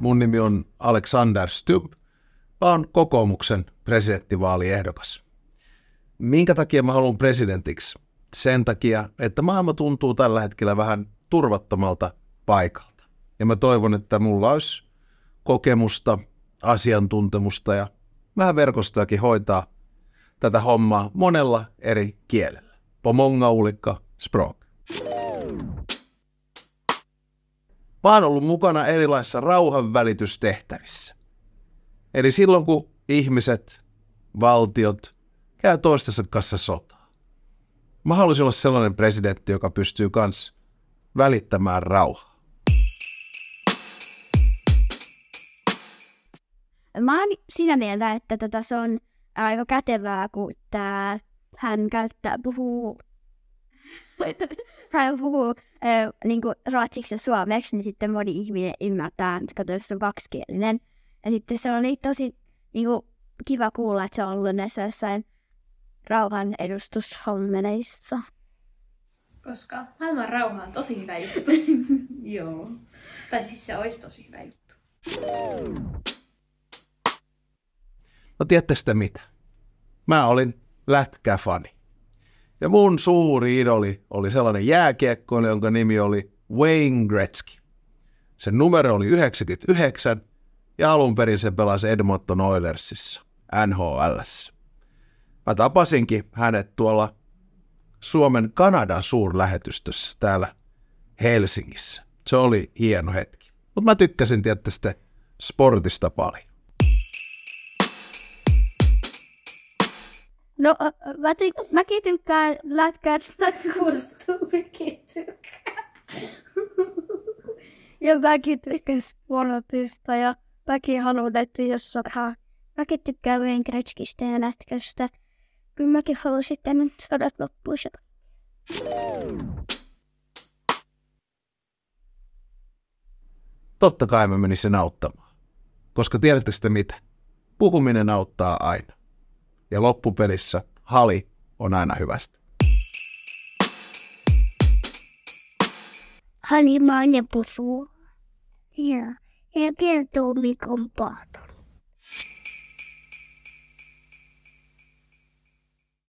Mun nimi on Alexander Stubb. Mä oon kokoomuksen presidenttivaaliehdokas. Minkä takia mä haluan presidentiksi? Sen takia, että maailma tuntuu tällä hetkellä vähän turvattomalta paikalta. Ja mä toivon, että mulla olisi kokemusta, asiantuntemusta ja vähän verkostoakin hoitaa tätä hommaa monella eri kielellä. Pomonga ulikka språk. Mä oon ollut mukana erilaisissa rauhanvälitystehtävissä. Eli silloin kun ihmiset, valtiot käy toistensa kanssa sotaa. Mä haluaisin olla sellainen presidentti, joka pystyy kans välittämään rauhaa. Mä oon sitä mieltä, että tota se on aika kätevää, kun tää, hän käyttää, puhuu hän puhuu äh, niin kuin ruotsiksi ja suomeksi, niin sitten moni ihminen ymmärtää, että jos se on kaksikielinen. Ja sitten se oli tosi niin kuin, kiva kuulla, että se on ollut näissä jossain rauhan edustushommeneissa. Koska maailman rauha on tosi hyvä juttu. Joo. Tai siis se olisi tosi hyvä juttu. No sitä mitä? Mä olin lätkäfani. Ja mun suuri idoli oli sellainen jääkiekko, jonka nimi oli Wayne Gretzky. Sen numero oli 99 ja alun perin se pelasi Edmonton Oilersissa, NHL. Mä tapasinkin hänet tuolla Suomen Kanadan suurlähetystössä täällä Helsingissä. Se oli hieno hetki. Mutta mä tykkäsin tietysti sportista paljon. No, mä, ty, mäkin tykkään lätkästä, kuulostuu, mäkin tykkään. ja mäkin tykkään sportista ja mäkin haluan, että jos saadaan. Mäkin tykkään vien kretskistä ja lätkästä. Kyllä mäkin haluan sitten nyt saada loppuun Totta kai mä menisin auttamaan. Koska tiedättekö sitä mitä? Puhuminen auttaa aina ja loppupelissä hali on aina hyvästä. maine pusuu. ja, ja kertoo, mikä on pahtunut.